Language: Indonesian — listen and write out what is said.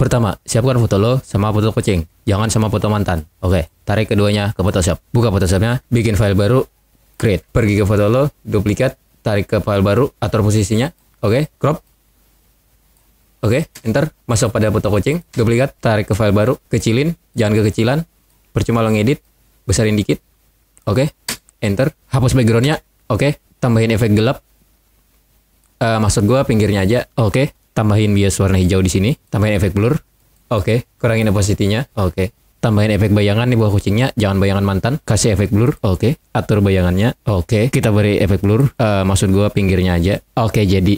Pertama, siapkan foto lo sama foto kucing. Jangan sama foto mantan. Oke, tarik keduanya ke Photoshop. Buka Photoshopnya, bikin file baru, create. Pergi ke foto lo, duplikat, tarik ke file baru, atur posisinya. Oke, crop. Oke, enter. Masuk pada foto kucing, duplikat, tarik ke file baru, kecilin, jangan kekecilan. Percuma lo ngedit, besarin dikit. Oke, enter. Hapus backgroundnya. Oke, tambahin efek gelap. Uh, maksud gue pinggirnya aja. Oke, tambahin bias warna hijau di sini, tambahin efek blur. Oke, okay. kurangin opacity-nya. Oke. Okay. Tambahin efek bayangan di bawah kucingnya, jangan bayangan mantan, kasih efek blur. Oke, okay. atur bayangannya. Oke, okay. kita beri efek blur. Uh, maksud gua pinggirnya aja. Oke, okay, jadi